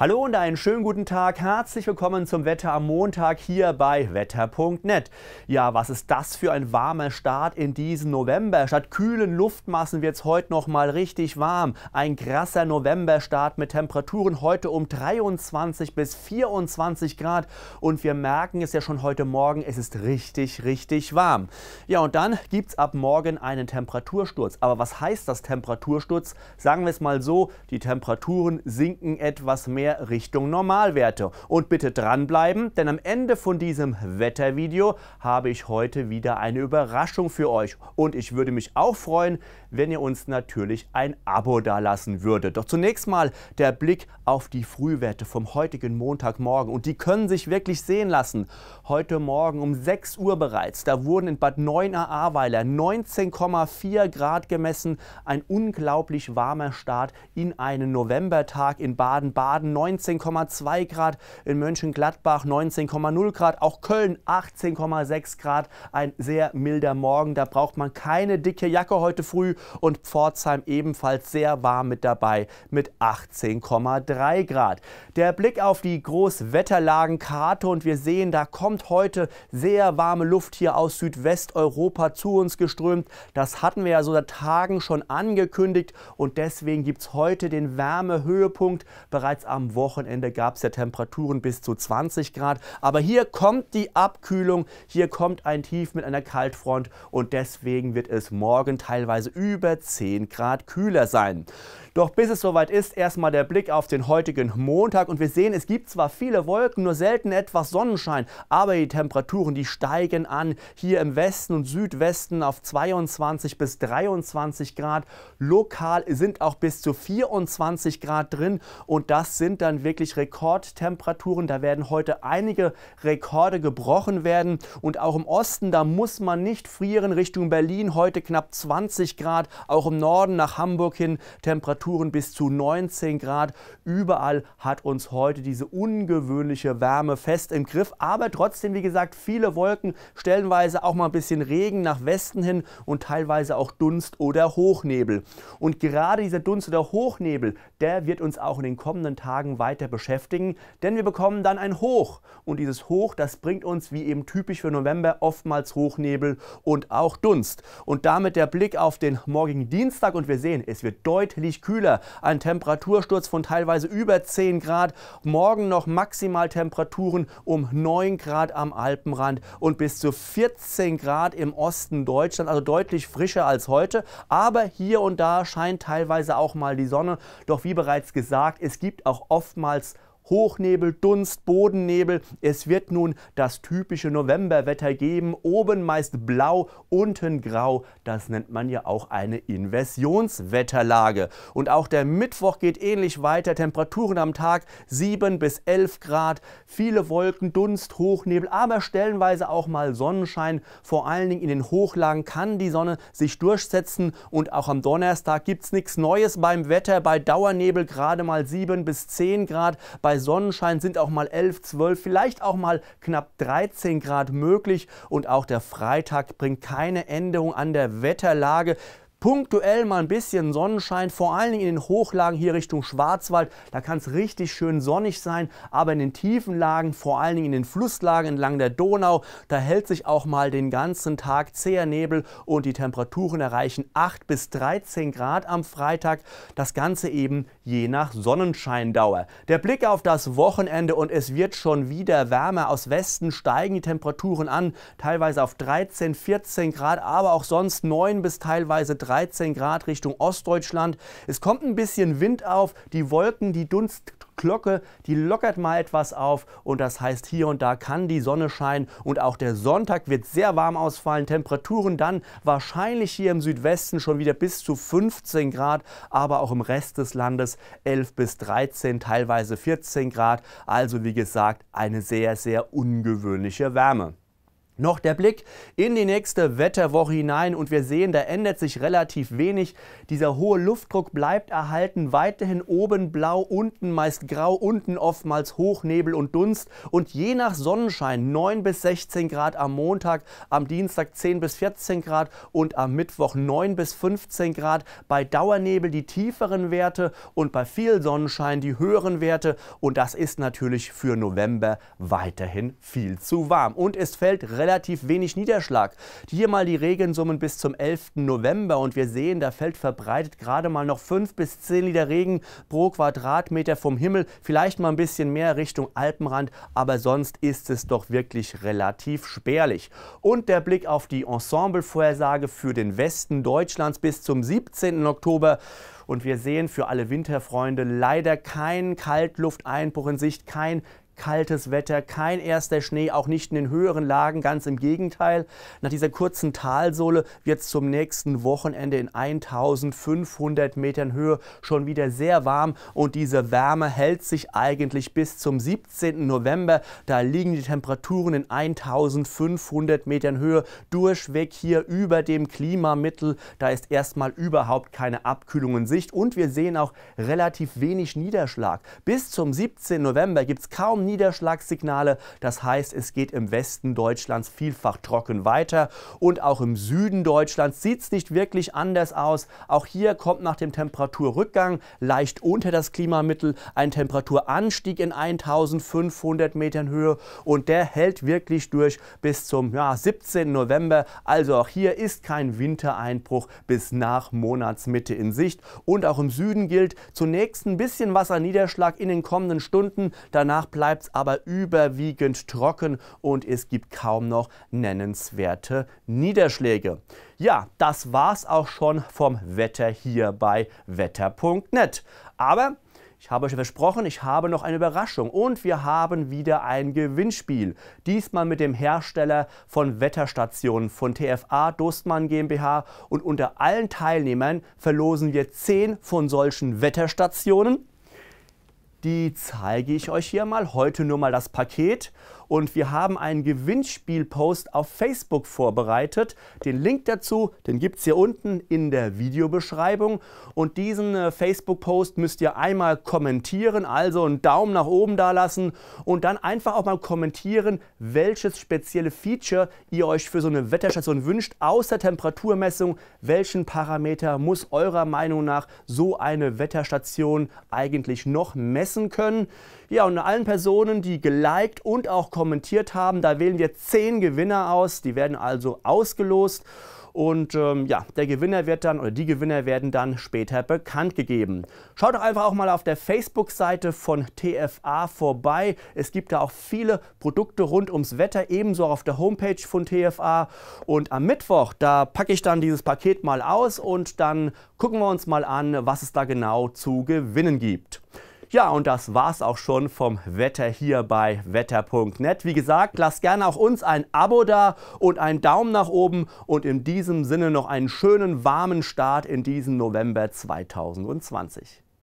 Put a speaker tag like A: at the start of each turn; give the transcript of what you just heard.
A: Hallo und einen schönen guten Tag. Herzlich willkommen zum Wetter am Montag hier bei wetter.net. Ja, was ist das für ein warmer Start in diesen November? Statt kühlen Luftmassen wird es heute noch mal richtig warm. Ein krasser Novemberstart mit Temperaturen heute um 23 bis 24 Grad und wir merken es ja schon heute Morgen, es ist richtig, richtig warm. Ja, und dann gibt es ab morgen einen Temperatursturz. Aber was heißt das Temperatursturz? Sagen wir es mal so, die Temperaturen sinken etwas mehr mehr Richtung Normalwerte. Und bitte dranbleiben, denn am Ende von diesem Wettervideo habe ich heute wieder eine Überraschung für euch. Und ich würde mich auch freuen, wenn ihr uns natürlich ein Abo dalassen würdet. Doch zunächst mal der Blick auf die Frühwerte vom heutigen Montagmorgen. Und die können sich wirklich sehen lassen. Heute Morgen um 6 Uhr bereits, da wurden in Bad neuner ahrweiler 19,4 Grad gemessen. Ein unglaublich warmer Start in einen Novembertag in Baden-Baden. 19,2 Grad in Mönchengladbach, 19,0 Grad. Auch Köln 18,6 Grad. Ein sehr milder Morgen. Da braucht man keine dicke Jacke heute früh und Pforzheim ebenfalls sehr warm mit dabei mit 18,3 Grad. Der Blick auf die Großwetterlagenkarte und wir sehen, da kommt heute sehr warme Luft hier aus Südwesteuropa zu uns geströmt. Das hatten wir ja so seit Tagen schon angekündigt und deswegen gibt es heute den Wärmehöhepunkt. Bereits am Wochenende gab es ja Temperaturen bis zu 20 Grad. Aber hier kommt die Abkühlung, hier kommt ein Tief mit einer Kaltfront und deswegen wird es morgen teilweise über über 10 Grad kühler sein. Doch bis es soweit ist, erstmal der Blick auf den heutigen Montag und wir sehen, es gibt zwar viele Wolken, nur selten etwas Sonnenschein, aber die Temperaturen, die steigen an. Hier im Westen und Südwesten auf 22 bis 23 Grad. Lokal sind auch bis zu 24 Grad drin und das sind dann wirklich Rekordtemperaturen. Da werden heute einige Rekorde gebrochen werden und auch im Osten, da muss man nicht frieren Richtung Berlin heute knapp 20 Grad Grad. Auch im Norden nach Hamburg hin Temperaturen bis zu 19 Grad. Überall hat uns heute diese ungewöhnliche Wärme fest im Griff. Aber trotzdem, wie gesagt, viele Wolken, stellenweise auch mal ein bisschen Regen nach Westen hin und teilweise auch Dunst oder Hochnebel. Und gerade dieser Dunst oder Hochnebel, der wird uns auch in den kommenden Tagen weiter beschäftigen, denn wir bekommen dann ein Hoch. Und dieses Hoch, das bringt uns, wie eben typisch für November, oftmals Hochnebel und auch Dunst. Und damit der Blick auf den morgigen Dienstag und wir sehen, es wird deutlich kühler. Ein Temperatursturz von teilweise über 10 Grad. Morgen noch Maximaltemperaturen um 9 Grad am Alpenrand und bis zu 14 Grad im Osten Deutschlands, also deutlich frischer als heute. Aber hier und da scheint teilweise auch mal die Sonne. Doch wie bereits gesagt, es gibt auch oftmals Hochnebel, Dunst, Bodennebel. Es wird nun das typische Novemberwetter geben. Oben meist blau, unten grau. Das nennt man ja auch eine Inversionswetterlage. Und auch der Mittwoch geht ähnlich weiter. Temperaturen am Tag 7 bis 11 Grad. Viele Wolken, Dunst, Hochnebel, aber stellenweise auch mal Sonnenschein. Vor allen Dingen in den Hochlagen kann die Sonne sich durchsetzen. Und auch am Donnerstag gibt es nichts Neues beim Wetter. Bei Dauernebel gerade mal 7 bis 10 Grad. Bei Sonnenschein sind auch mal 11, 12, vielleicht auch mal knapp 13 Grad möglich. Und auch der Freitag bringt keine Änderung an der Wetterlage punktuell mal ein bisschen Sonnenschein, vor allen Dingen in den Hochlagen hier Richtung Schwarzwald. Da kann es richtig schön sonnig sein, aber in den tiefen Lagen, vor allen Dingen in den Flusslagen entlang der Donau, da hält sich auch mal den ganzen Tag zäher Nebel und die Temperaturen erreichen 8 bis 13 Grad am Freitag. Das Ganze eben je nach Sonnenscheindauer. Der Blick auf das Wochenende und es wird schon wieder wärmer. Aus Westen steigen die Temperaturen an, teilweise auf 13, 14 Grad, aber auch sonst 9 bis teilweise 13. 13 Grad Richtung Ostdeutschland. Es kommt ein bisschen Wind auf, die Wolken, die Dunstglocke, die lockert mal etwas auf und das heißt, hier und da kann die Sonne scheinen und auch der Sonntag wird sehr warm ausfallen. Temperaturen dann wahrscheinlich hier im Südwesten schon wieder bis zu 15 Grad, aber auch im Rest des Landes 11 bis 13, teilweise 14 Grad. Also wie gesagt, eine sehr, sehr ungewöhnliche Wärme. Noch der Blick in die nächste Wetterwoche hinein und wir sehen, da ändert sich relativ wenig. Dieser hohe Luftdruck bleibt erhalten, weiterhin oben blau, unten meist grau, unten oftmals Hochnebel und Dunst und je nach Sonnenschein 9 bis 16 Grad am Montag, am Dienstag 10 bis 14 Grad und am Mittwoch 9 bis 15 Grad. Bei Dauernebel die tieferen Werte und bei viel Sonnenschein die höheren Werte und das ist natürlich für November weiterhin viel zu warm und es fällt relativ relativ wenig Niederschlag. Hier mal die Regensummen bis zum 11. November und wir sehen, da fällt verbreitet gerade mal noch 5 bis 10 Liter Regen pro Quadratmeter vom Himmel. Vielleicht mal ein bisschen mehr Richtung Alpenrand, aber sonst ist es doch wirklich relativ spärlich. Und der Blick auf die Ensemblevorhersage für den Westen Deutschlands bis zum 17. Oktober. Und wir sehen für alle Winterfreunde leider keinen Kaltlufteinbruch in Sicht, kein kaltes Wetter, kein erster Schnee, auch nicht in den höheren Lagen, ganz im Gegenteil. Nach dieser kurzen Talsohle wird es zum nächsten Wochenende in 1500 Metern Höhe schon wieder sehr warm und diese Wärme hält sich eigentlich bis zum 17. November. Da liegen die Temperaturen in 1500 Metern Höhe durchweg hier über dem Klimamittel. Da ist erstmal überhaupt keine Abkühlung in Sicht und wir sehen auch relativ wenig Niederschlag. Bis zum 17. November gibt es kaum Niederschlag. Niederschlagssignale. Das heißt, es geht im Westen Deutschlands vielfach trocken weiter und auch im Süden Deutschlands sieht es nicht wirklich anders aus. Auch hier kommt nach dem Temperaturrückgang leicht unter das Klimamittel ein Temperaturanstieg in 1500 Metern Höhe und der hält wirklich durch bis zum ja, 17. November. Also auch hier ist kein Wintereinbruch bis nach Monatsmitte in Sicht. Und auch im Süden gilt zunächst ein bisschen Wasserniederschlag in den kommenden Stunden. Danach bleibt bleibt es aber überwiegend trocken und es gibt kaum noch nennenswerte Niederschläge. Ja, das war's auch schon vom Wetter hier bei wetter.net. Aber ich habe euch versprochen, ich habe noch eine Überraschung und wir haben wieder ein Gewinnspiel. Diesmal mit dem Hersteller von Wetterstationen von TFA Dostmann GmbH und unter allen Teilnehmern verlosen wir 10 von solchen Wetterstationen die zeige ich euch hier mal. Heute nur mal das Paket. Und wir haben einen Gewinnspielpost auf Facebook vorbereitet. Den Link dazu, den gibt es hier unten in der Videobeschreibung. Und diesen äh, Facebook-Post müsst ihr einmal kommentieren, also einen Daumen nach oben da lassen und dann einfach auch mal kommentieren, welches spezielle Feature ihr euch für so eine Wetterstation wünscht, außer Temperaturmessung. Welchen Parameter muss eurer Meinung nach so eine Wetterstation eigentlich noch messen? messen können. Ja, und allen Personen, die geliked und auch kommentiert haben, da wählen wir zehn Gewinner aus. Die werden also ausgelost. Und ähm, ja, der Gewinner wird dann oder die Gewinner werden dann später bekannt gegeben. Schaut doch einfach auch mal auf der Facebook-Seite von TFA vorbei. Es gibt da auch viele Produkte rund ums Wetter, ebenso auf der Homepage von TFA. Und am Mittwoch, da packe ich dann dieses Paket mal aus und dann gucken wir uns mal an, was es da genau zu gewinnen gibt. Ja, und das war's auch schon vom Wetter hier bei wetter.net. Wie gesagt, lasst gerne auch uns ein Abo da und einen Daumen nach oben und in diesem Sinne noch einen schönen warmen Start in diesen November 2020.